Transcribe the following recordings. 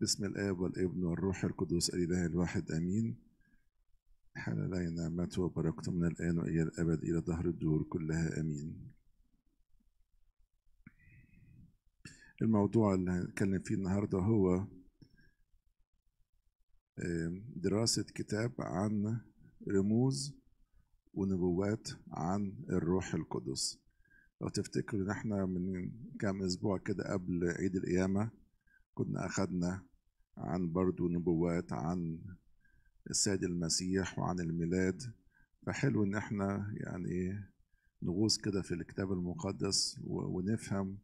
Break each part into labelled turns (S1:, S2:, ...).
S1: بسم الآب والابن والروح القدس الإله الواحد آمين حل لي نعمته من الآن وإلى الأبد إلى ظهر الدور كلها آمين الموضوع اللي هنتكلم فيه النهاردة هو دراسة كتاب عن رموز ونبوات عن الروح القدس لو تفتكروا ان احنا من كام اسبوع كده قبل عيد القيامة كنا اخذنا عن برضو نبوات عن السيد المسيح وعن الميلاد فحلو ان احنا يعني نغوص كده في الكتاب المقدس ونفهم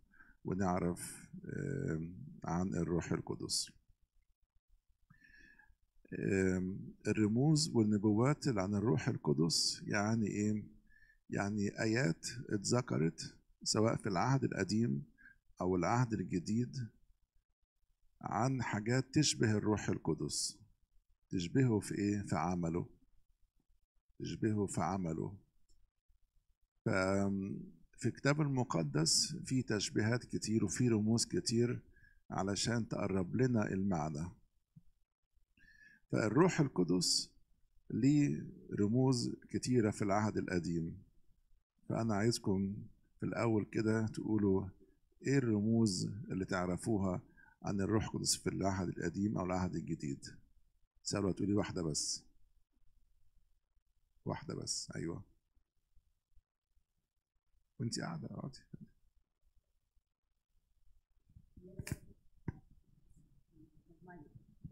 S1: ونعرف عن الروح القدس الرموز والنبوات اللي عن الروح القدس يعني ايه يعني ايات اتذكرت سواء في العهد القديم او العهد الجديد عن حاجات تشبه الروح القدس تشبهه في ايه في عمله تشبهه في عمله في الكتاب المقدس في تشبيهات كتير وفي رموز كتير علشان تقرب لنا المعنى فالروح القدس ليه رموز كتيرة في العهد القديم فأنا عايزكم في الأول كده تقولوا إيه الرموز اللي تعرفوها عن الروح القدس في العهد القديم او العهد الجديد سألوا تقولي واحده بس واحده بس ايوه وانت قاعده اقعدي آه،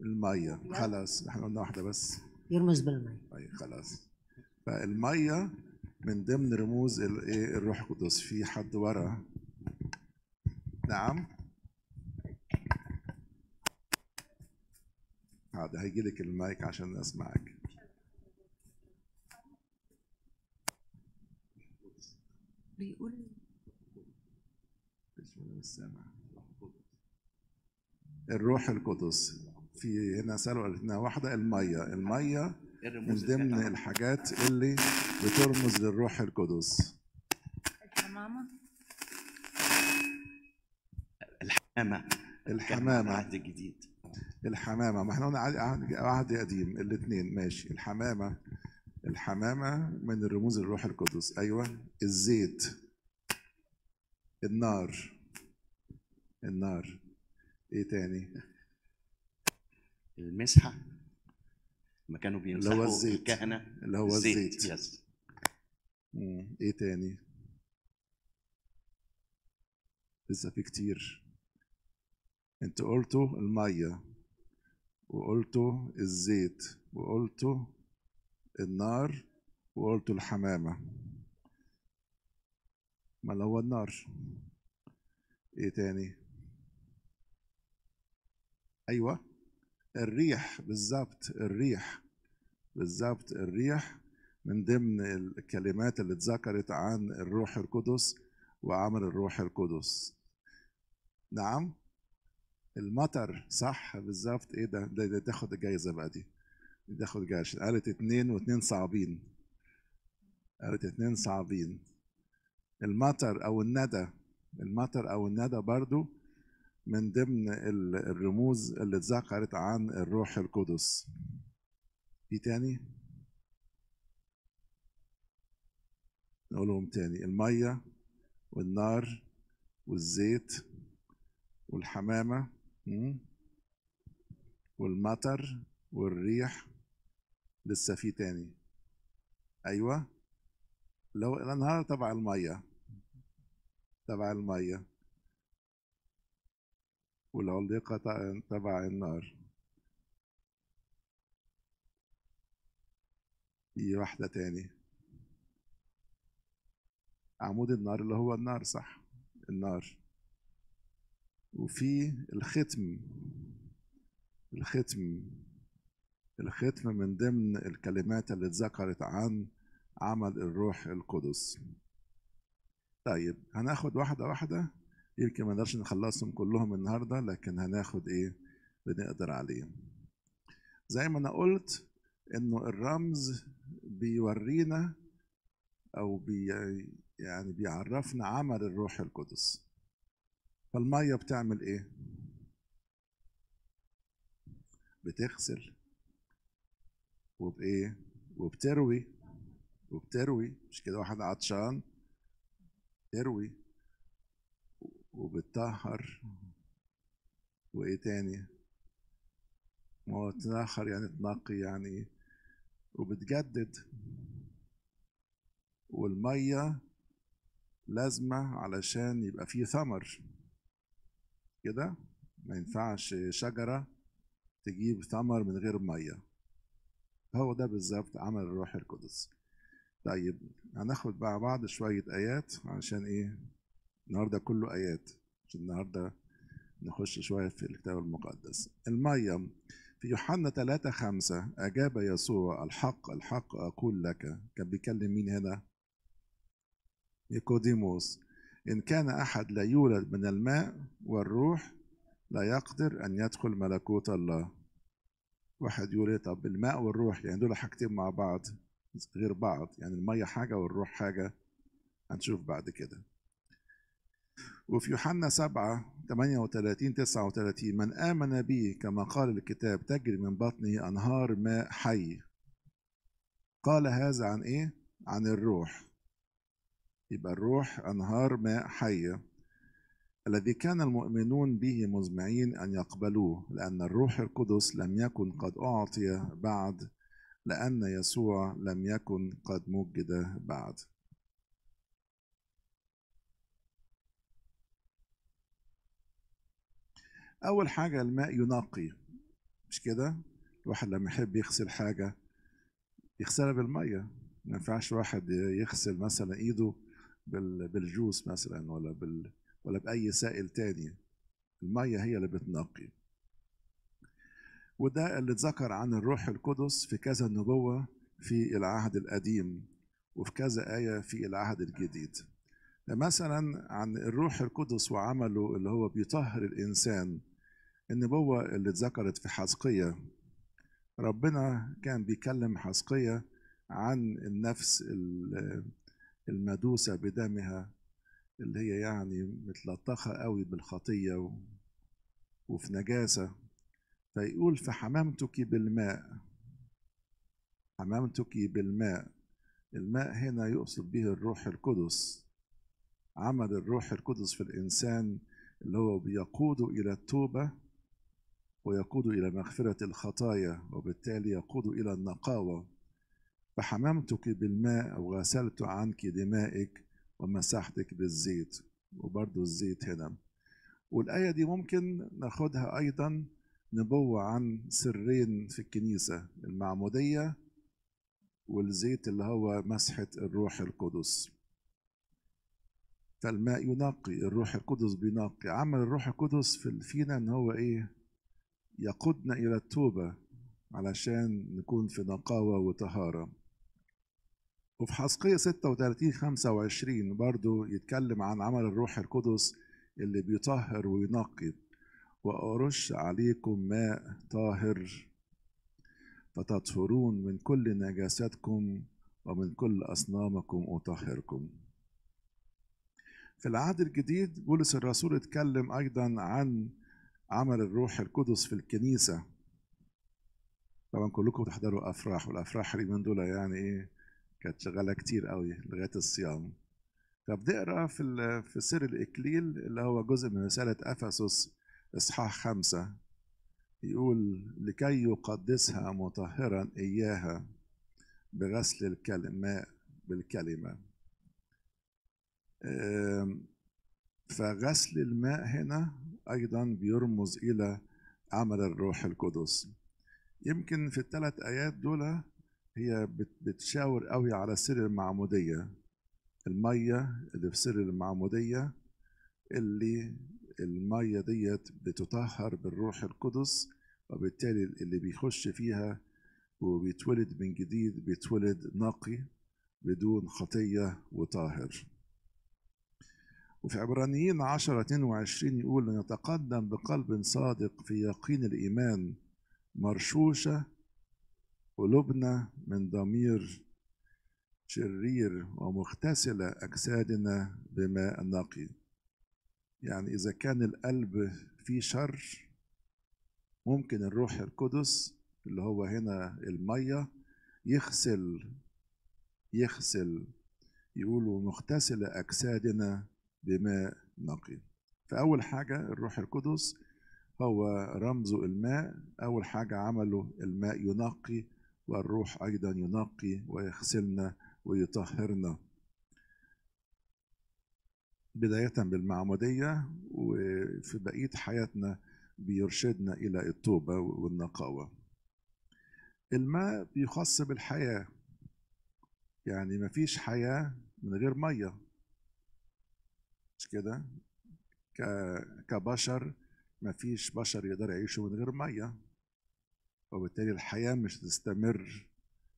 S1: الميه خلاص احنا قلنا واحده بس يرمز بالميه اي طيب، خلاص فالميه من ضمن رموز الايه الروح القدس في حد ورا نعم حاضر آه، هيجي لك المايك عشان اسمعك بيقول السامع الروح القدس في هنا سالوا قالت لنا واحده الميه الميه من ضمن الحاجات اللي بترمز للروح القدس الحمامه الحمامه الحمامه العهد الجديد الحمامه ما احنا قلنا عهد قديم الاثنين ماشي الحمامه الحمامه من الرموز الروح القدس ايوه الزيت النار النار ايه تاني المسحه ما كانوا بيمسحوا الكهنه اللي هو الزيت, الزيت. يس ايه تاني لسه في كتير انت قلتوا الميه وقلت الزيت وقلت النار وقلت الحمامة ما هو النار ايه تاني ايوه الريح بالظبط الريح بالظبط الريح من ضمن الكلمات اللي اتذكرت عن الروح القدس وعمل الروح القدس نعم المطر صح بالظبط ايه ده ده تاخد الجايزه بقى دي تاخد جايزه قالت اتنين واتنين صعبين قالت اتنين صعبين المطر او الندى المطر او الندى برضو من ضمن الرموز اللي اتذكرت عن الروح القدس في تاني نقولهم تاني الميه والنار والزيت والحمامه والمطر والريح لسه في تاني ايوه لو الانهار تبع الميه تبع الميه والعليقه تبع النار دي واحده تاني عمود النار اللي هو النار صح النار وفي الختم الختم الختم من ضمن الكلمات اللي اتذكرت عن عمل الروح القدس طيب هناخد واحدة واحدة يمكن ما نقدرش نخلصهم كلهم النهاردة لكن هناخد ايه بنقدر عليه زي ما انا قلت انه الرمز بيورينا او بي يعني بيعرفنا عمل الروح القدس فالمية بتعمل ايه؟ بتغسل وبايه؟ وبتروي وبتروي مش كده واحد عطشان تروي وبتطهر وايه تاني؟ ما هو تنخر يعني تنقي يعني وبتجدد والمية لازمة علشان يبقى فيه ثمر كده ما ينفعش شجرة تجيب ثمر من غير مية هو ده بالظبط عمل الروح القدس طيب هناخد بقى بعض شوية آيات عشان إيه النهاردة كله آيات عشان النهاردة نخش شوية في الكتاب المقدس المية في يوحنا ثلاثة خمسة أجاب يسوع الحق الحق أقول لك كان بيكلم مين هنا؟ نيكوديموس إن كان أحد لا يولد من الماء والروح لا يقدر أن يدخل ملكوت الله واحد يقول طب الماء والروح يعني دول حاجتين مع بعض غير بعض يعني المية حاجة والروح حاجة هنشوف بعد كده وفي يوحنا 7 38 39 من آمن بي كما قال الكتاب تجري من بطنه أنهار ماء حي قال هذا عن إيه؟ عن الروح يبقى الروح أنهار ماء حية الذي كان المؤمنون به مزمعين أن يقبلوه لأن الروح القدس لم يكن قد أعطي بعد لأن يسوع لم يكن قد مجد بعد أول حاجة الماء ينقي مش كده؟ الواحد لما يحب يغسل حاجة يغسلها بالمية ما ينفعش واحد يغسل مثلا إيده بالجوز مثلا ولا بال ولا باي سائل تاني الميه هي اللي بتنقي وده اللي اتذكر عن الروح القدس في كذا نبوه في العهد القديم وفي كذا ايه في العهد الجديد مثلا عن الروح القدس وعمله اللي هو بيطهر الانسان النبوه اللي اتذكرت في حزقيه ربنا كان بيكلم حزقيه عن النفس المدوسة بدمها اللي هي يعني متلطخة قوي بالخطية وفي نجاسة فيقول فحممتك بالماء حممتك بالماء الماء هنا يقصد به الروح القدس عمل الروح القدس في الإنسان اللي هو بيقوده إلى التوبة ويقوده إلى مغفرة الخطايا وبالتالي يقوده إلى النقاوة فحممتك بالماء وغسلت عنك دمائك ومسحتك بالزيت وبرضه الزيت هنا والآية دي ممكن ناخدها أيضا نبوة عن سرين في الكنيسة المعمودية والزيت اللي هو مسحة الروح القدس فالماء ينقي الروح القدس بينقي عمل الروح القدس في فينا ان هو ايه يقودنا الى التوبه علشان نكون في نقاوه وطهاره وفي حسقية 36 25 برضه يتكلم عن عمل الروح القدس اللي بيطهر وينقي وأرش عليكم ماء طاهر فتطهرون من كل نجاساتكم ومن كل أصنامكم أطهركم في العهد الجديد بولس الرسول اتكلم أيضا عن عمل الروح القدس في الكنيسة طبعا كلكم بتحضروا أفراح والأفراح اليومين دول يعني إيه كانت شغاله كتير قوي لغايه الصيام طب نقرا في في سر الاكليل اللي هو جزء من رساله افسس اصحاح خمسه يقول لكي يقدسها مطهرا اياها بغسل الكلماء بالكلمه فغسل الماء هنا ايضا بيرمز الى عمل الروح القدس يمكن في الثلاث ايات دول هي بتشاور قوي على سر المعمودية المية اللي في سر المعمودية اللي المية ديت بتطهر بالروح القدس وبالتالي اللي بيخش فيها وبيتولد من جديد بيتولد نقي بدون خطية وطاهر وفي عبرانيين 10 22 يقول نتقدم بقلب صادق في يقين الإيمان مرشوشة قلوبنا من ضمير شرير ومغتسلة أجسادنا بماء نقي يعني إذا كان القلب فيه شر ممكن الروح القدس اللي هو هنا المية يغسل يغسل يقولوا مغتسلة أجسادنا بماء نقي فأول حاجة الروح القدس هو رمزه الماء أول حاجة عمله الماء ينقي والروح أيضا ينقي ويغسلنا ويطهرنا بداية بالمعمودية وفي بقية حياتنا بيرشدنا إلى التوبة والنقاوة الماء بيخص بالحياة يعني مفيش حياة من غير مية مش كده كبشر مفيش بشر يقدر يعيشوا من غير مية وبالتالي الحياه مش هتستمر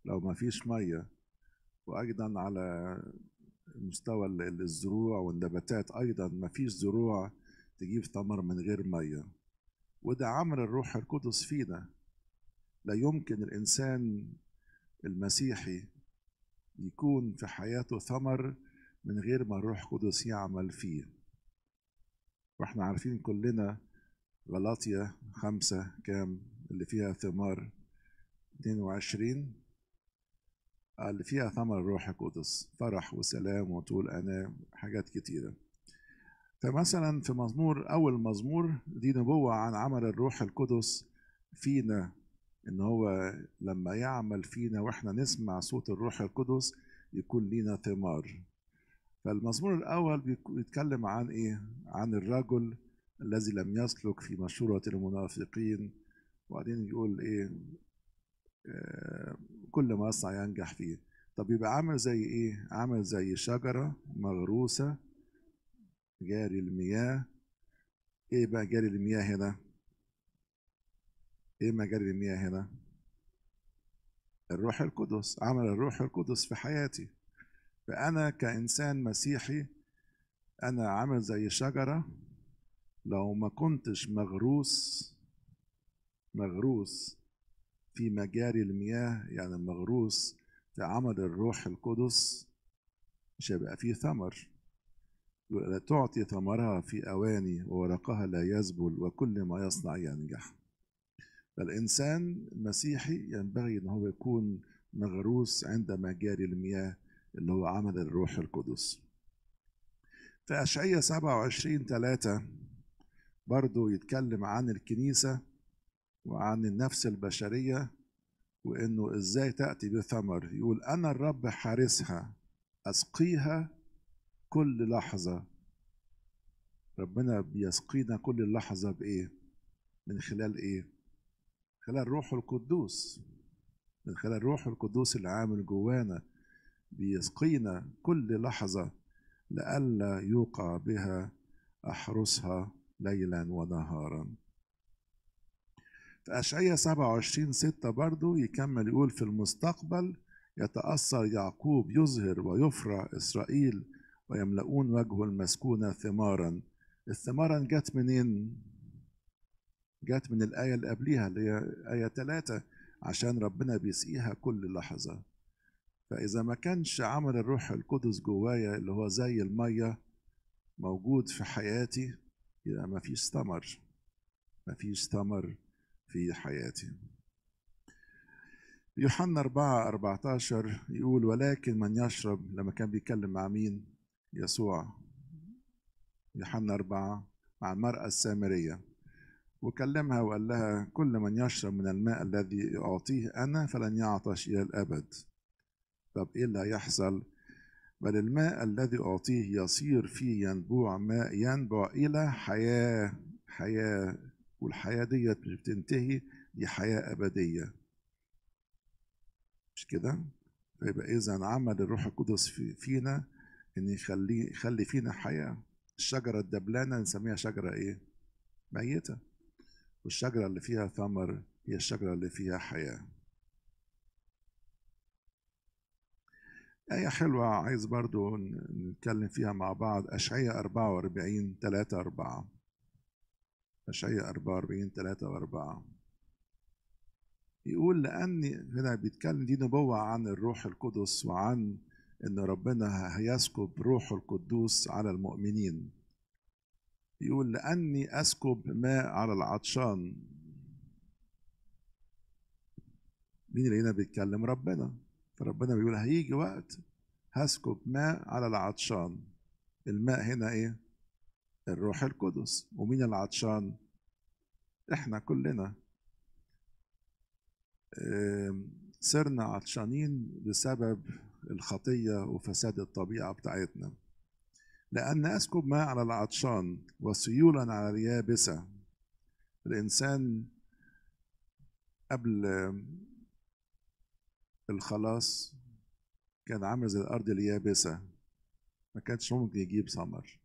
S1: لو ما فيش ميه وايضا على مستوى الزروع والنباتات ايضا ما فيش زروع تجيب ثمر من غير ميه وده عمل الروح القدس فينا لا يمكن الانسان المسيحي يكون في حياته ثمر من غير ما الروح القدس يعمل فيه واحنا عارفين كلنا غلاطيا خمسة كام اللي فيها ثمار 22 اللي فيها ثمر الروح القدس فرح وسلام وطول أنا حاجات كتيرة فمثلا في مزمور أول مزمور دي نبوة عن عمل الروح القدس فينا إن هو لما يعمل فينا وإحنا نسمع صوت الروح القدس يكون لينا ثمار فالمزمور الأول بيتكلم عن إيه؟ عن الرجل الذي لم يسلك في مشورة المنافقين وبعدين يقول ايه آه، كل ما يصنع ينجح فيه طب يبقى عامل زي ايه عامل زي شجره مغروسه جاري المياه ايه بقى جاري المياه هنا ايه جاري المياه هنا الروح القدس عمل الروح القدس في حياتي فانا كانسان مسيحي انا عامل زي شجره لو ما كنتش مغروس مغروس في مجاري المياه يعني مغروس في عمل الروح القدس مش هيبقى فيه ثمر لا تعطي ثمرها في أواني وورقها لا يذبل وكل ما يصنع ينجح فالإنسان المسيحي ينبغي أن هو يكون مغروس عند مجاري المياه اللي هو عمل الروح القدس في أشعية 27 3 برضو يتكلم عن الكنيسة وعن النفس البشرية وإنه إزاي تأتي بثمر يقول أنا الرب حارسها أسقيها كل لحظة ربنا بيسقينا كل لحظة بإيه؟ من خلال إيه؟ خلال روحه القدوس من خلال روح القدوس العامل جوانا بيسقينا كل لحظة لئلا يوقع بها أحرسها ليلا ونهارا في أشعية 27 ستة برضو يكمل يقول في المستقبل يتأثر يعقوب يزهر ويفرع إسرائيل ويملؤون وجهه المسكونة ثمارا الثمارا جت منين؟ جت من الآية اللي قبليها اللي هي آية ثلاثة عشان ربنا بيسقيها كل لحظة فإذا ما كانش عمل الروح القدس جوايا اللي هو زي المية موجود في حياتي يبقى ما فيش ثمر ما فيش ثمر في حياتي يوحنا 4 14 يقول ولكن من يشرب لما كان بيتكلم مع مين؟ يسوع يوحنا 4 مع المرأة السامرية وكلمها وقال لها كل من يشرب من الماء الذي أعطيه أنا فلن يعطش إلى الأبد طب إيه اللي هيحصل؟ بل الماء الذي أعطيه يصير فيه ينبوع ماء ينبع إلى حياة حياة والحياة ديت مش بتنتهي دي حياة أبدية مش كده؟ فيبقى إذا عمل الروح القدس في فينا إن يخلي يخلي فينا حياة الشجرة الدبلانة نسميها شجرة إيه؟ ميتة والشجرة اللي فيها ثمر هي الشجرة اللي فيها حياة آية حلوة عايز برضو نتكلم فيها مع بعض أشعية 44 3 4 أشعياء 44 3 و4 يقول لأني هنا بيتكلم دي نبوة عن الروح القدس وعن إن ربنا هيسكب روحه القدوس على المؤمنين يقول لأني أسكب ماء على العطشان مين اللي هنا بيتكلم ربنا فربنا بيقول هيجي وقت هسكب ماء على العطشان الماء هنا ايه الروح القدس ومين العطشان احنا كلنا صرنا عطشانين بسبب الخطيه وفساد الطبيعه بتاعتنا لان اسكب ماء على العطشان وسيولا على اليابسه الانسان قبل الخلاص كان عامل زي الارض اليابسه ما كانش ممكن يجيب ثمر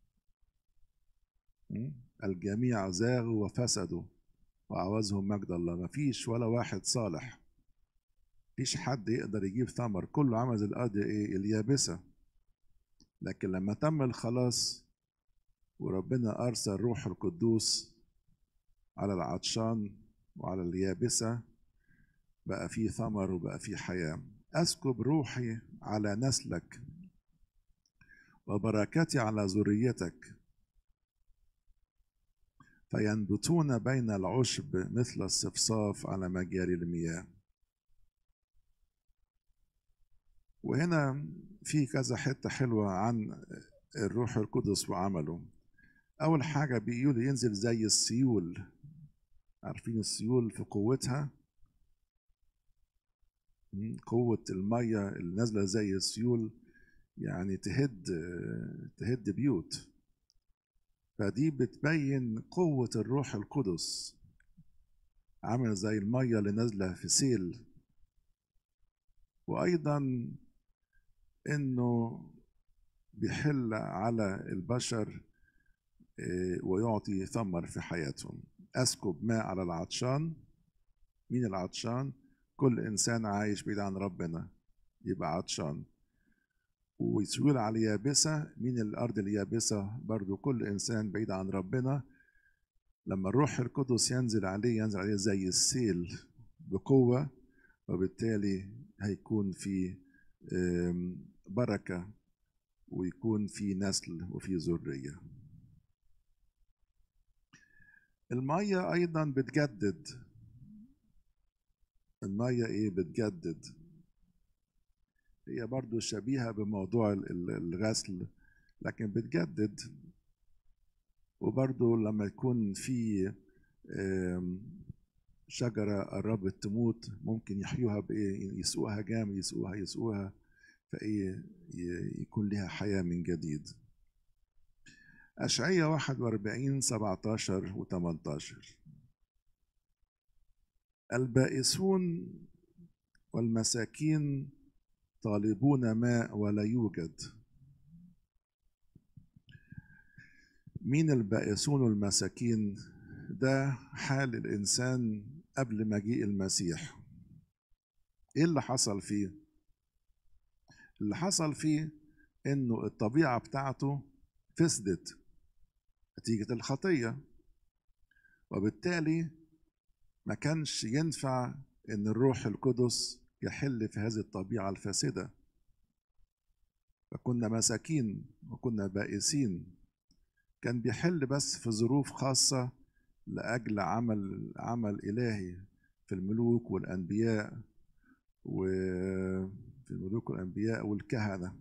S1: إيه؟ الجميع زاغوا وفسدوا وعوزهم مجد الله ما فيش ولا واحد صالح فيش حد يقدر يجيب ثمر كله عمل الأرض إيه اليابسة لكن لما تم الخلاص وربنا أرسل روح القدوس على العطشان وعلى اليابسة بقى في ثمر وبقى في حياة أسكب روحي على نسلك وبركتي على ذريتك فينبتون بين العشب مثل الصفصاف على مجاري المياه وهنا في كذا حتة حلوة عن الروح القدس وعمله أول حاجة بيقول ينزل زي السيول عارفين السيول في قوتها قوة المية النازله زي السيول يعني تهد تهد بيوت فدي بتبين قوة الروح القدس عامل زي المية اللي نازلة في سيل وأيضا إنه بيحل على البشر آه، ويعطي ثمر في حياتهم أسكب ماء على العطشان مين العطشان؟ كل إنسان عايش بعيد عن ربنا يبقى عطشان ويسويل على اليابسة مين الأرض اليابسة برضو كل إنسان بعيد عن ربنا لما الروح القدس ينزل عليه ينزل عليه زي السيل بقوة وبالتالي هيكون في بركة ويكون في نسل وفي ذرية المية أيضا بتجدد المية إيه بتجدد هي برضو شبيهة بموضوع الغسل لكن بتجدد وبرضو لما يكون في شجرة قربت تموت ممكن يحيوها بإيه يسقوها جام يسقوها يسقوها فإيه يكون لها حياة من جديد أشعية 41 17 و 18 البائسون والمساكين طالبون ماء ولا يوجد مين البائسون والمساكين ده حال الانسان قبل مجيء المسيح ايه اللي حصل فيه اللي حصل فيه انه الطبيعه بتاعته فسدت نتيجه الخطيه وبالتالي ما كانش ينفع ان الروح القدس يحل في هذه الطبيعة الفاسدة فكنا مساكين وكنا بائسين كان بيحل بس في ظروف خاصة لأجل عمل عمل إلهي في الملوك والأنبياء وفي الملوك والأنبياء والكهنة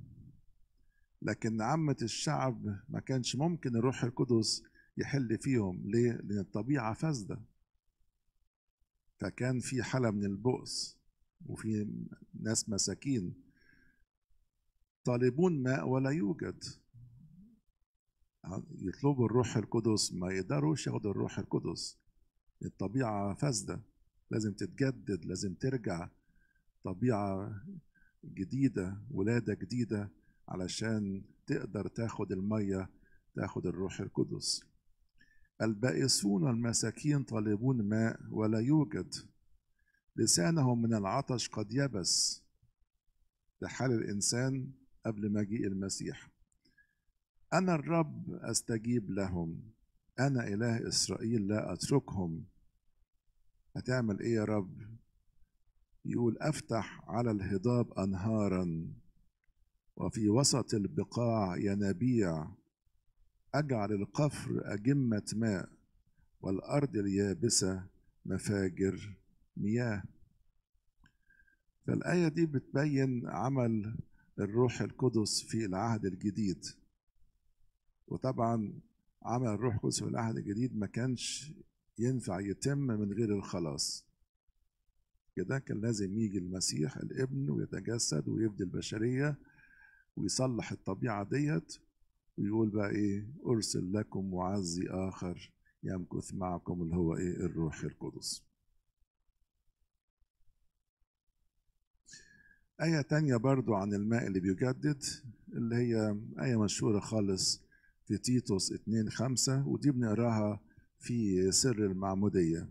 S1: لكن عامة الشعب ما كانش ممكن الروح القدس يحل فيهم ليه؟ لأن الطبيعة فاسدة فكان في حالة من البؤس وفي ناس مساكين طالبون ماء ولا يوجد يطلبوا الروح القدس ما يقدروش ياخدوا الروح القدس الطبيعة فاسدة لازم تتجدد لازم ترجع طبيعة جديدة ولادة جديدة علشان تقدر تاخد المية تاخد الروح القدس البائسون والمساكين طالبون ماء ولا يوجد لسانهم من العطش قد يبس ده حال الإنسان قبل مجيء المسيح أنا الرب أستجيب لهم أنا إله إسرائيل لا أتركهم هتعمل إيه يا رب يقول أفتح على الهضاب أنهارا وفي وسط البقاع ينابيع أجعل القفر أجمة ماء والأرض اليابسة مفاجر مياه فالآية دي بتبين عمل الروح القدس في العهد الجديد وطبعا عمل الروح القدس في العهد الجديد ما كانش ينفع يتم من غير الخلاص كده كان لازم يجي المسيح الابن ويتجسد ويبدي البشرية ويصلح الطبيعة ديت ويقول بقى ايه ارسل لكم معزي اخر يمكث معكم اللي هو ايه الروح القدس آية تانية برضو عن الماء اللي بيجدد اللي هي آية مشهورة خالص في تيتوس 2 5 ودي بنقراها في سر المعمودية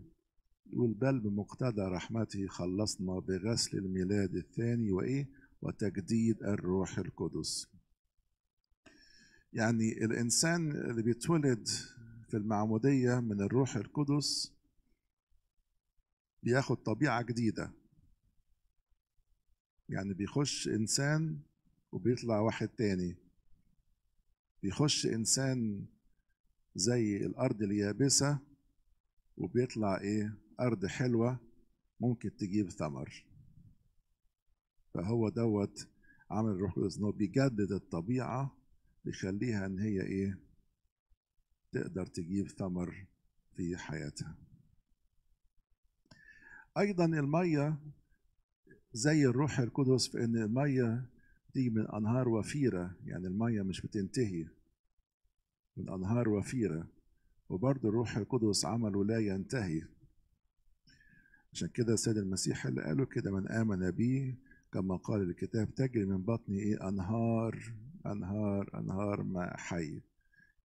S1: يقول بل بمقتضى رحمته خلصنا بغسل الميلاد الثاني وإيه وتجديد الروح القدس يعني الإنسان اللي بيتولد في المعمودية من الروح القدس بياخد طبيعة جديدة يعني بيخش انسان وبيطلع واحد تاني بيخش انسان زي الارض اليابسه وبيطلع ايه ارض حلوه ممكن تجيب ثمر فهو دوت عمل الروح القدس بيجدد الطبيعه بيخليها ان هي ايه تقدر تجيب ثمر في حياتها ايضا الميه زي الروح القدس في ان الميه دي من انهار وفيره يعني الميه مش بتنتهي من انهار وفيره وبرضه الروح القدس عمله لا ينتهي عشان كده السيد المسيح اللي قاله كده من امن بي كما قال الكتاب تجري من بطني ايه انهار انهار انهار ماء حي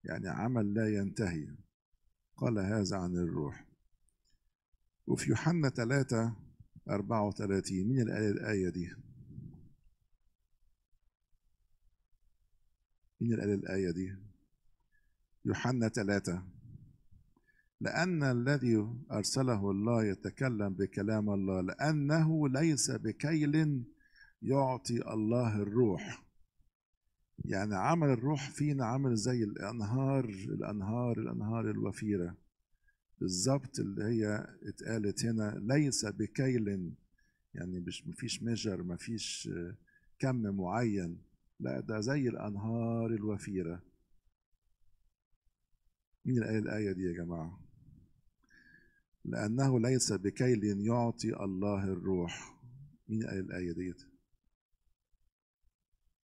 S1: يعني عمل لا ينتهي قال هذا عن الروح وفي يوحنا ثلاثة 34 من الآية دي مين اللي قال الآية دي؟ يوحنا ثلاثة لأن الذي أرسله الله يتكلم بكلام الله لأنه ليس بكيل يعطي الله الروح يعني عمل الروح فينا عمل زي الأنهار الأنهار الأنهار الوفيرة بالظبط اللي هي اتقالت هنا ليس بكيل يعني مش مفيش ميجر مفيش كم معين لا ده زي الانهار الوفيره مين اللي قال الايه دي يا جماعه لانه ليس بكيل يعطي الله الروح مين قال الايه ديت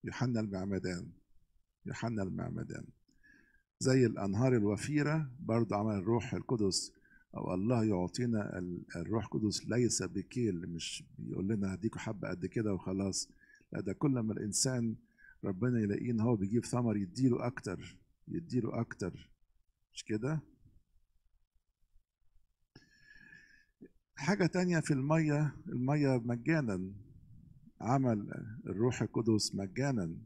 S1: يوحنا المعمدان يوحنا المعمدان زي الأنهار الوفيرة برضه عمل الروح القدس أو الله يعطينا الروح القدس ليس بكيل مش بيقول لنا هديكوا حبة قد كده وخلاص لا ده كل ما الإنسان ربنا يلاقيه إن هو بيجيب ثمر يديله أكتر يديله أكتر مش كده؟ حاجة تانية في المية المية مجانا عمل الروح القدس مجانا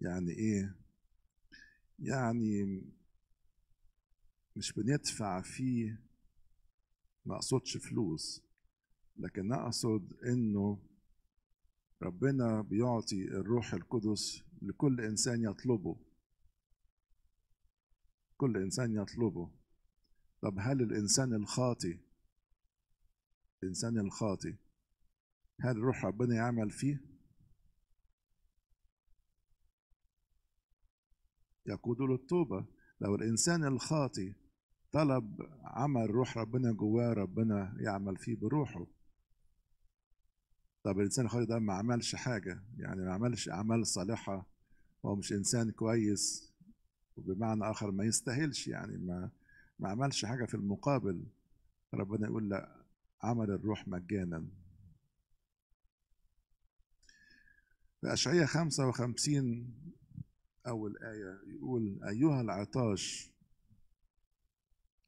S1: يعني ايه يعني مش بندفع فيه ما اقصدش فلوس لكن اقصد انه ربنا بيعطي الروح القدس لكل انسان يطلبه كل انسان يطلبه طب هل الانسان الخاطي الانسان الخاطي هل روح ربنا يعمل فيه يقود له التوبة لو الإنسان الخاطي طلب عمل روح ربنا جواه ربنا يعمل فيه بروحه طب الإنسان الخاطي ده ما عملش حاجة يعني ما عملش أعمال صالحة هو مش إنسان كويس وبمعنى آخر ما يستاهلش يعني ما ما عملش حاجة في المقابل ربنا يقول لا عمل الروح مجانا في أشعية 55 أول آية يقول أيها العطاش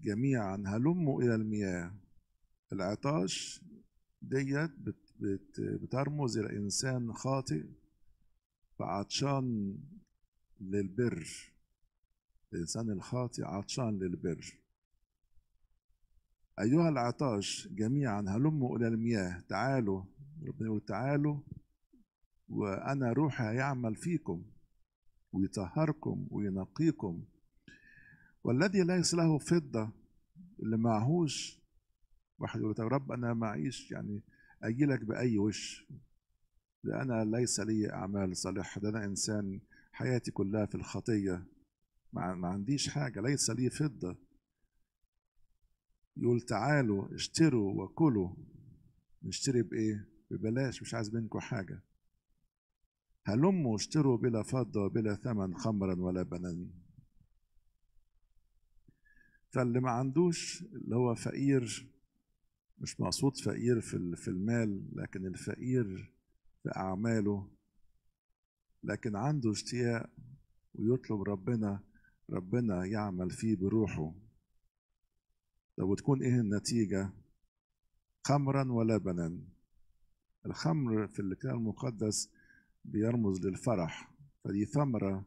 S1: جميعا هلموا إلى المياه العطاش ديت بترمز إلى إنسان خاطئ فعطشان للبر الإنسان الخاطئ عطشان للبر أيها العطاش جميعا هلموا إلى المياه تعالوا ربنا يقول تعالوا وأنا روحي هيعمل فيكم ويطهركم وينقيكم والذي ليس له فضة اللي معهوش واحد يقول يا رب أنا معيش يعني أجي لك بأي وش لأنا ليس لي أعمال صالحة ده أنا إنسان حياتي كلها في الخطية ما عنديش حاجة ليس لي فضة يقول تعالوا اشتروا وكلوا نشتري بإيه؟ ببلاش مش عايز منكم حاجة هلموا اشتروا بلا فضة وبلا ثمن خمرا ولا فاللي ما عندوش اللي هو فقير مش مقصود فقير في في المال لكن الفقير في أعماله لكن عنده اشتياق ويطلب ربنا ربنا يعمل فيه بروحه طب وتكون ايه النتيجة خمرا ولبنا الخمر في الكتاب المقدس بيرمز للفرح فدي ثمرة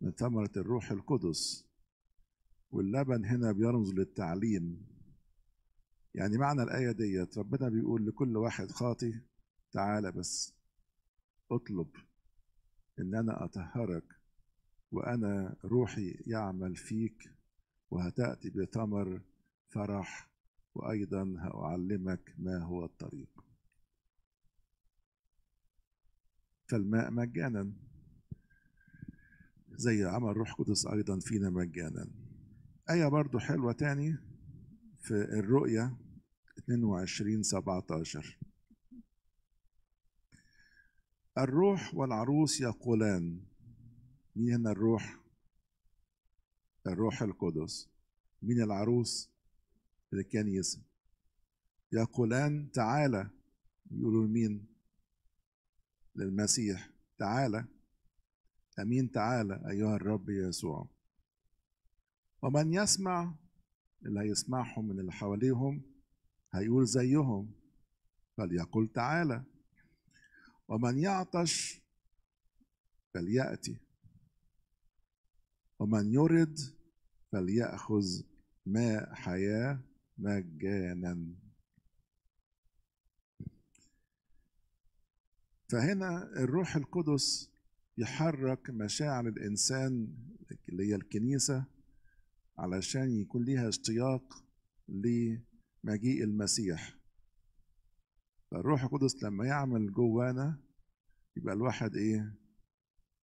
S1: من ثمرة الروح القدس واللبن هنا بيرمز للتعليم يعني معنى الآية ديت ربنا بيقول لكل واحد خاطي تعالى بس اطلب ان انا اطهرك وانا روحي يعمل فيك وهتاتي بثمر فرح وايضا هاعلمك ما هو الطريق فالماء مجانا زي عمل روح قدس أيضا فينا مجانا آية برضو حلوة تاني في الرؤية 22 17 الروح والعروس يقولان مين هنا الروح الروح القدس مين العروس الكنيسة يقولان تعالى يقولوا مين للمسيح تعالى امين تعالى ايها الرب يسوع ومن يسمع اللي هيسمعهم من اللي حواليهم هيقول زيهم فليقل تعالى ومن يعطش فليأتي ومن يرد فليأخذ ماء حياة مجانا فهنا الروح القدس يحرك مشاعر الانسان اللي هي الكنيسه علشان يكون ليها اشتياق لمجيء المسيح فالروح القدس لما يعمل جوانا يبقى الواحد ايه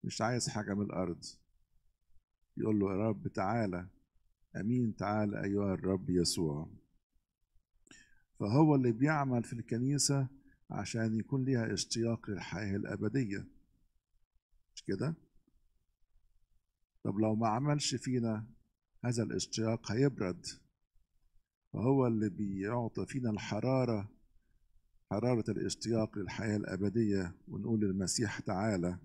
S1: مش عايز حاجه من الارض يقول له يا رب تعالى امين تعالى ايها الرب يسوع فهو اللي بيعمل في الكنيسه عشان يكون ليها اشتياق للحياة الأبدية مش كده؟ طب لو ما عملش فينا هذا الاشتياق هيبرد فهو اللي بيعطي فينا الحرارة حرارة الاشتياق للحياة الأبدية ونقول للمسيح تعالى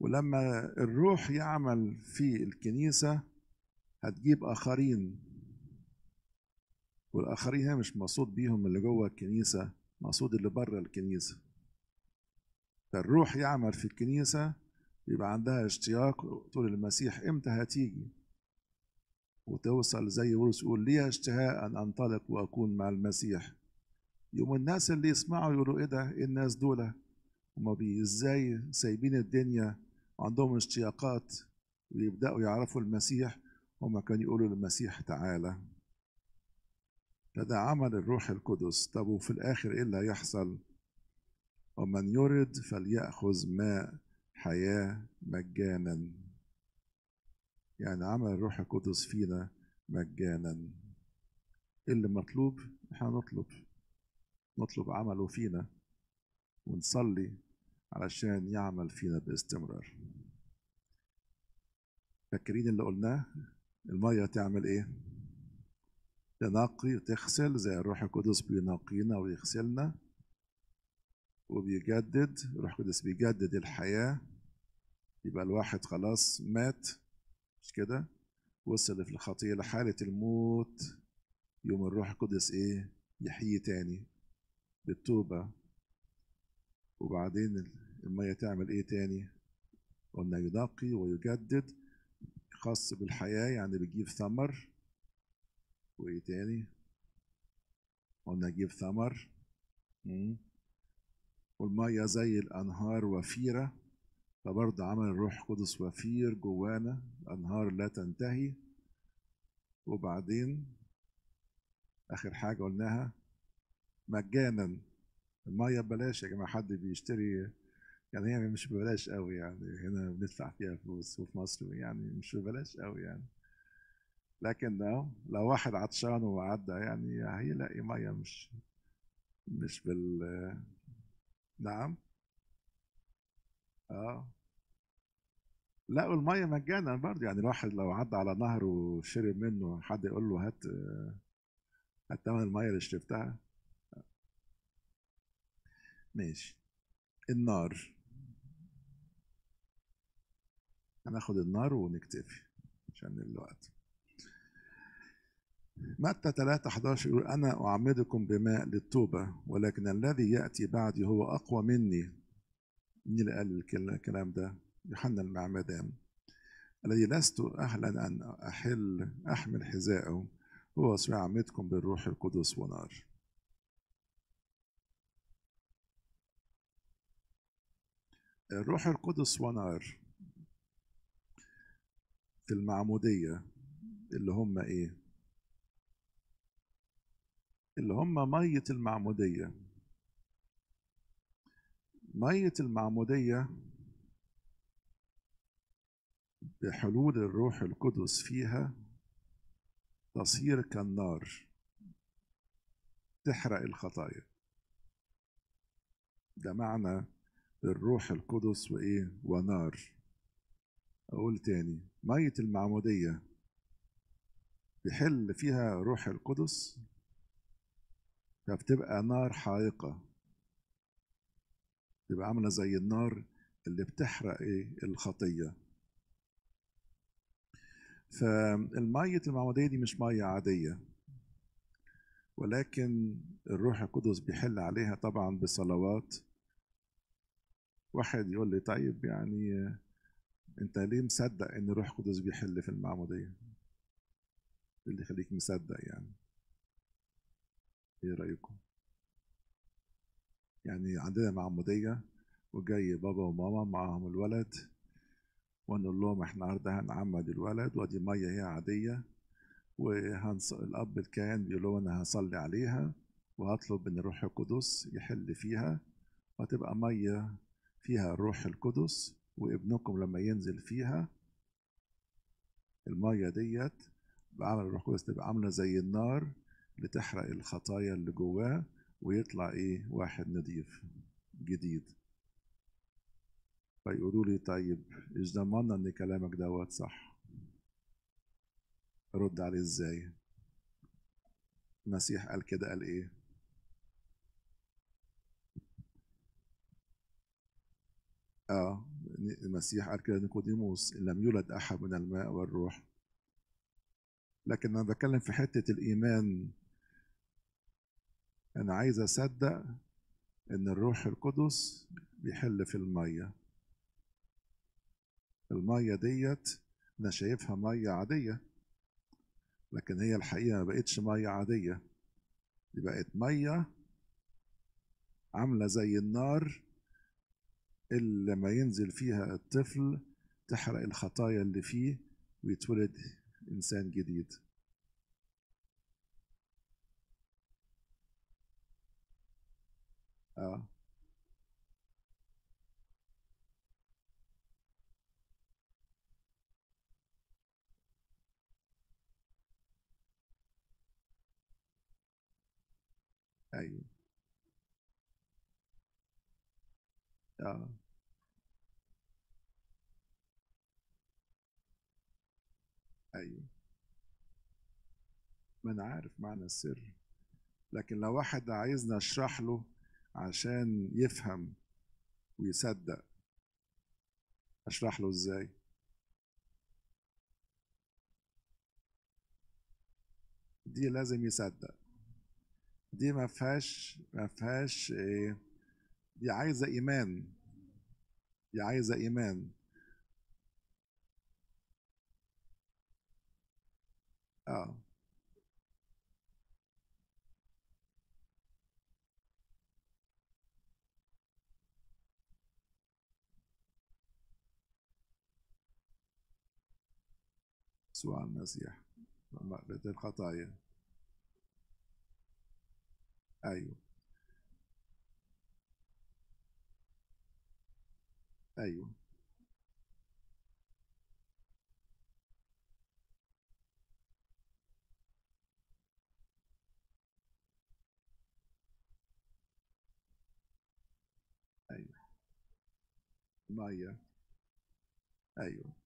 S1: ولما الروح يعمل في الكنيسة هتجيب آخرين والآخرين مش مقصود بيهم اللي جوه الكنيسة مقصود اللي بره الكنيسة فالروح يعمل في الكنيسة يبقى عندها اشتياق تقول المسيح امتى هتيجي وتوصل زي بولس يقول ليها اشتهاء أن أنطلق وأكون مع المسيح يقوم الناس اللي يسمعوا يقولوا إيه ده إيه الناس دول هما إزاي سايبين الدنيا وعندهم اشتياقات ويبدأوا يعرفوا المسيح هما كانوا يقولوا للمسيح تعالى ده عمل الروح القدس طب وفي الاخر ايه اللي هيحصل ومن يرد فليأخذ ماء حياة مجانا يعني عمل الروح القدس فينا مجانا إيه اللي مطلوب احنا نطلب نطلب عمله فينا ونصلي علشان يعمل فينا باستمرار فاكرين اللي قلناه المية تعمل ايه تنقي تغسل زي الروح القدس بينقينا ويغسلنا وبيجدد الروح القدس بيجدد الحياة يبقى الواحد خلاص مات مش كده وصل في الخطية لحالة الموت يوم الروح القدس ايه يحيي تاني بالتوبة وبعدين المية تعمل ايه تاني قلنا ينقي ويجدد خاص بالحياة يعني بيجيب ثمر وايه تاني قلنا جيب ثمر والمية زي الأنهار وفيرة فبرضه عمل الروح القدس وفير جوانا أنهار لا تنتهي وبعدين آخر حاجة قلناها مجانا المية ببلاش يا جماعة حد بيشتري يعني هي مش ببلاش قوي يعني هنا بندفع فيها فلوس وفي مصر يعني مش ببلاش قوي يعني لكن لو واحد عطشان وعدى يعني هيلاقي ميه مش مش بال نعم اه لا والمية مجانا برضه يعني الواحد لو عدى على نهر وشرب منه حد يقول له هات هات تمن الميه اللي شربتها ماشي النار هناخد النار ونكتفي عشان الوقت متى 3 11 يقول أنا أعمدكم بماء للتوبة ولكن الذي يأتي بعدي هو أقوى مني مين اللي قال الكلام ده؟ يوحنا المعمدان الذي لست أهلا أن أحل أحمل حذاءه هو سيعمدكم بالروح القدس ونار الروح القدس ونار في المعمودية اللي هم إيه؟ اللي هم مية المعمودية مية المعمودية بحلول الروح القدس فيها تصير كالنار تحرق الخطايا ده معنى الروح القدس وايه ونار اقول تاني ميه المعموديه بحل فيها روح القدس فبتبقى نار حائقة تبقى عاملة زي النار اللي بتحرق ايه الخطية فالمية المعمودية دي مش مية عادية ولكن الروح القدس بيحل عليها طبعا بصلوات واحد يقول لي طيب يعني انت ليه مصدق ان الروح القدس بيحل في المعمودية اللي يخليك مصدق يعني ايه رايكم يعني عندنا معموديه وجاي بابا وماما معاهم الولد ونقول لهم احنا النهارده هنعمد الولد ودي ميه هي عاديه وهنص... الاب الكاهن بيقول لهم انا هصلي عليها وهطلب من الروح القدس يحل فيها وهتبقى ميه فيها الروح القدس وابنكم لما ينزل فيها الميه ديت بعمل الروح القدس تبقى عامله زي النار بتحرق الخطايا اللي جواه ويطلع ايه واحد نظيف جديد فيقولوا لي طيب ايش ضمننا ان كلامك دوت صح رد عليه ازاي المسيح قال كده قال ايه اه المسيح قال كده نيقوديموس ان لم يولد احد من الماء والروح لكن انا بتكلم في حته الايمان أنا عايز أصدق إن الروح القدس بيحل في المية المية ديت أنا شايفها مية عادية لكن هي الحقيقة ما بقتش مية عادية دي بقت مية عاملة زي النار اللي لما ينزل فيها الطفل تحرق الخطايا اللي فيه ويتولد إنسان جديد اه أيوه. آه. أيوه. ما أنا عارف معنى السر، لكن لو واحد عايزني أشرح له عشان يفهم ويصدق اشرح له ازاي دي لازم يصدق دي ما فيهاش ما فيهاش آه، دي عايزه ايمان دي عايزه ايمان اه سواء المسيح بيت الخطايا أيوه أيوه أيوه مايا أيوه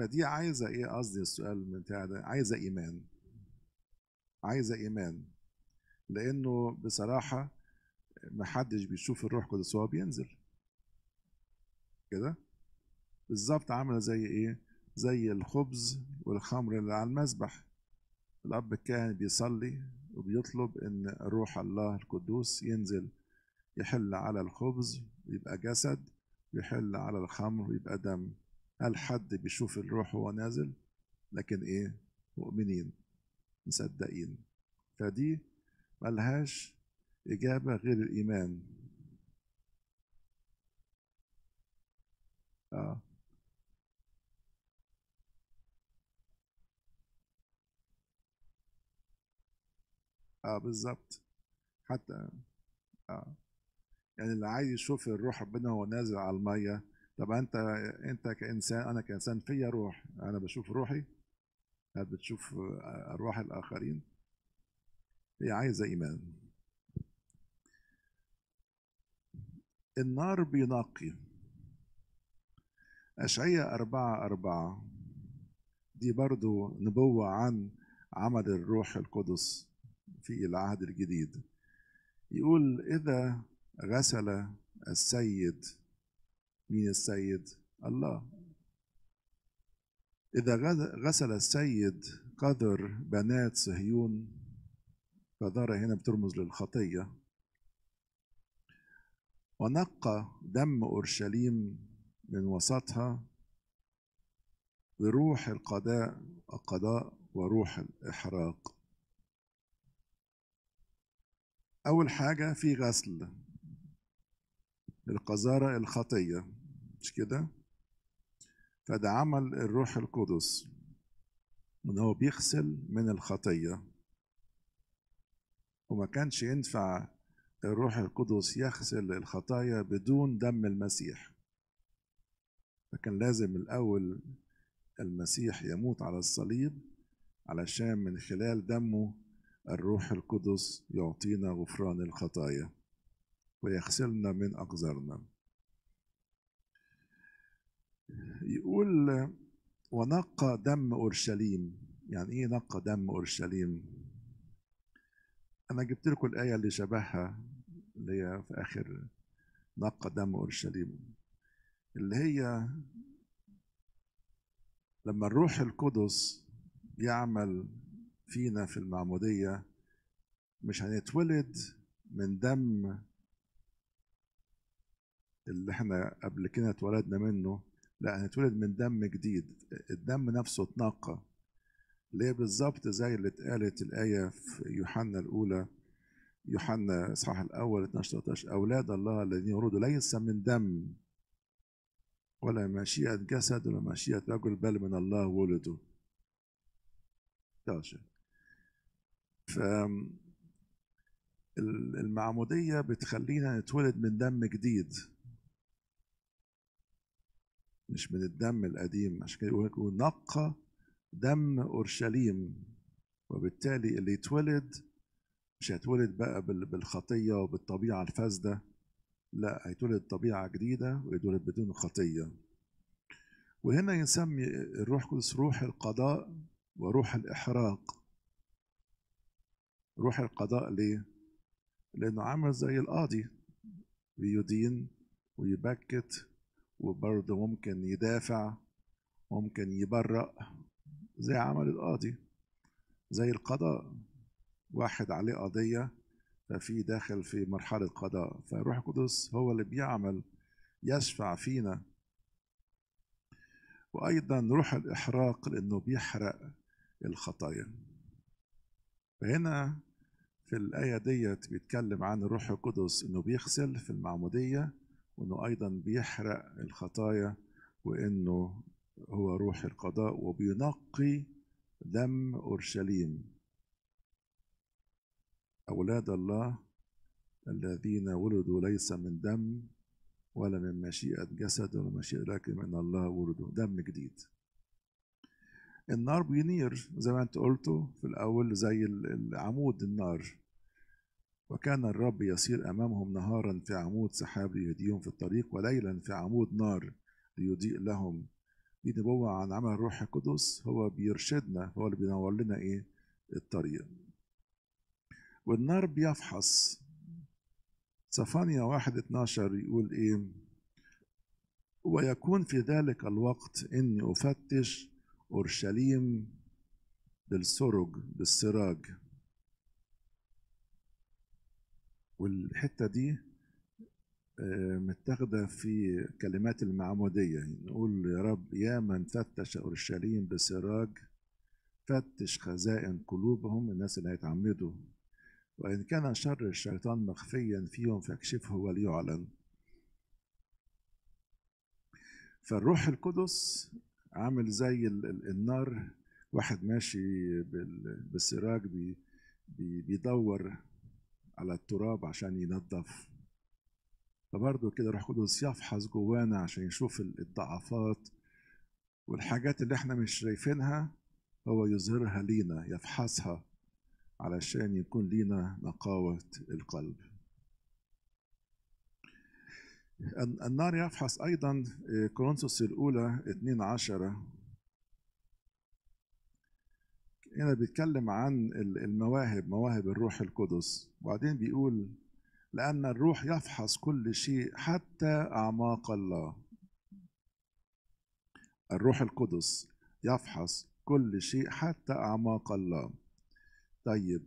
S1: فدي عايزه ايه قصدي السؤال بتاع ده عايزه ايمان عايزه ايمان لانه بصراحه ما حدش بيشوف الروح القدس وهو بينزل كده بالظبط عامله زي ايه زي الخبز والخمر اللي على المذبح الاب الكاهن بيصلي وبيطلب ان روح الله القدوس ينزل يحل على الخبز ويبقى جسد يحل على الخمر ويبقى دم هل حد بيشوف الروح وهو نازل لكن ايه مؤمنين مصدقين فدي ملهاش إجابة غير الإيمان آه. اه بالظبط حتى اه يعني اللي عايز يشوف الروح ربنا وهو نازل على الميه طبعا انت انت كانسان انا كانسان فيا روح انا بشوف روحي هل بتشوف آه، ارواح الاخرين هي عايزه ايمان النار بينقي أشعية أربعة أربعة دي برضو نبوة عن عمل الروح القدس في العهد الجديد يقول إذا غسل السيد مين السيد الله إذا غسل السيد قذر بنات صهيون قذارة هنا بترمز للخطية ونقى دم أورشليم من وسطها بروح القضاء القضاء وروح الإحراق أول حاجة في غسل القذارة الخطية مش كده فده عمل الروح القدس ان هو بيغسل من الخطيه وما كانش ينفع الروح القدس يغسل الخطايا بدون دم المسيح فكان لازم الاول المسيح يموت على الصليب علشان من خلال دمه الروح القدس يعطينا غفران الخطايا ويغسلنا من اقذارنا يقول ونقى دم اورشليم يعني ايه نقى دم اورشليم انا جبت لكم الايه اللي شبهها اللي هي في اخر نقى دم اورشليم اللي هي لما الروح القدس يعمل فينا في المعموديه مش هنتولد من دم اللي احنا قبل كده اتولدنا منه لا هنتولد من دم جديد الدم نفسه اتنقى اللي هي بالظبط زي اللي اتقالت الآية في يوحنا الأولى يوحنا إصحاح الأول 12 13 أولاد الله الذين يولدوا ليس من دم ولا مشيئة جسد ولا مشيئة رجل بل من الله ولدوا ف المعمودية بتخلينا نتولد من دم جديد مش من الدم القديم عشان كده يقول ونقى دم اورشليم وبالتالي اللي يتولد مش هيتولد بقى بالخطيه وبالطبيعه الفاسده لا هيتولد طبيعه جديده ويتولد بدون خطيه وهنا يسمي الروح القدس روح القضاء وروح الاحراق روح القضاء ليه لانه عامل زي القاضي بيدين ويبكت وبرضه ممكن يدافع ممكن يبرأ زي عمل القاضي زي القضاء واحد عليه قضية ففي داخل في مرحلة قضاء فالروح القدس هو اللي بيعمل يشفع فينا وأيضا روح الإحراق لأنه بيحرق الخطايا فهنا في الآية ديت بيتكلم عن الروح القدس إنه بيغسل في المعمودية وانه ايضا بيحرق الخطايا وانه هو روح القضاء وبينقي دم اورشليم اولاد الله الذين ولدوا ليس من دم ولا من مشيئة جسد ولا مشيئة لكن من الله ولدوا دم جديد النار بينير زي ما انت قلته في الاول زي العمود النار وكان الرب يسير أمامهم نهارا في عمود سحاب ليهديهم في الطريق وليلا في عمود نار ليضيء لهم دي نبوة عن عمل الروح القدس هو بيرشدنا هو اللي بينور لنا إيه الطريق والنار بيفحص صفانيا واحد اتناشر يقول إيه ويكون في ذلك الوقت إني أفتش أورشليم بالسرج بالسراج والحته دي آه، متاخده في كلمات المعموديه نقول يا رب يا من فتش اورشليم بسراج فتش خزائن قلوبهم الناس اللي هيتعمدوا وان كان شر الشيطان مخفيا فيهم فاكشفه وليعلن فالروح القدس عامل زي النار واحد ماشي بالسراج بيدور على التراب عشان ينظف فبرضه كده روح قدس يفحص جوانا عشان يشوف الضعفات والحاجات اللي احنا مش شايفينها هو يظهرها لينا يفحصها علشان يكون لينا نقاوة القلب النار يفحص أيضا آه، كورنثوس الأولى 2 هنا بيتكلم عن المواهب مواهب الروح القدس وبعدين بيقول لأن الروح يفحص كل شيء حتى أعماق الله الروح القدس يفحص كل شيء حتى أعماق الله طيب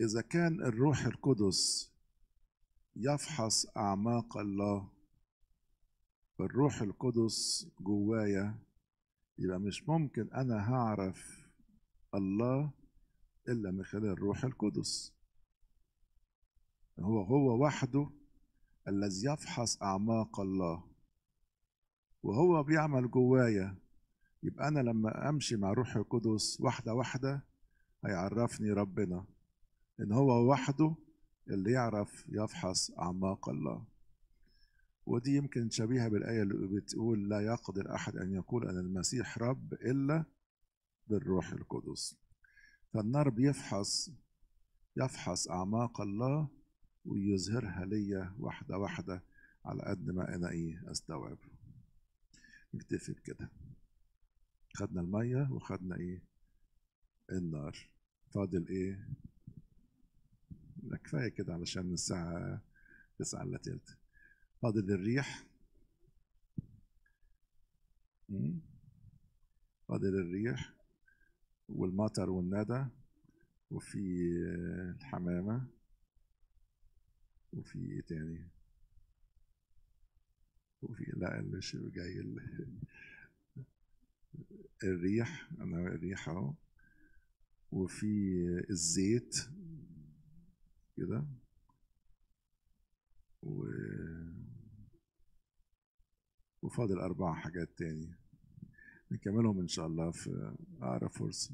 S1: إذا كان الروح القدس يفحص أعماق الله فالروح القدس جوايا يبقى مش ممكن أنا هعرف الله إلا من خلال الروح القدس هو هو وحده الذي يفحص أعماق الله وهو بيعمل جوايا يبقى أنا لما أمشي مع روح القدس واحدة واحدة هيعرفني ربنا إن هو وحده اللي يعرف يفحص أعماق الله ودي يمكن شبيهة بالآية اللي بتقول لا يقدر أحد أن يقول أن المسيح رب إلا بالروح القدس فالنار بيفحص يفحص أعماق الله ويظهرها ليا واحدة واحدة على قد ما أنا إيه أستوعب نكتفي بكده خدنا المية وخدنا إيه النار فاضل إيه لا كفاية كده علشان الساعة تسعة إلا تلت فاضل الريح فاضل الريح والمطر والندى وفي آه، الحمامة وفي ايه تاني وفي لا مش جاي الريح انا الريح اهو وفي آه، الزيت كده وفاضل أربع حاجات تاني نكملهم ان شاء الله في اقرب فرصه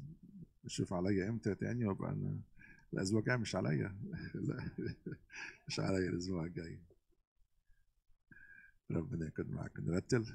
S1: نشوف عليا امتى تاني وابقى انا الاسبوع الجاي مش عليا لا مش عليا الاسبوع الجاي ربنا يكون معاك نرتل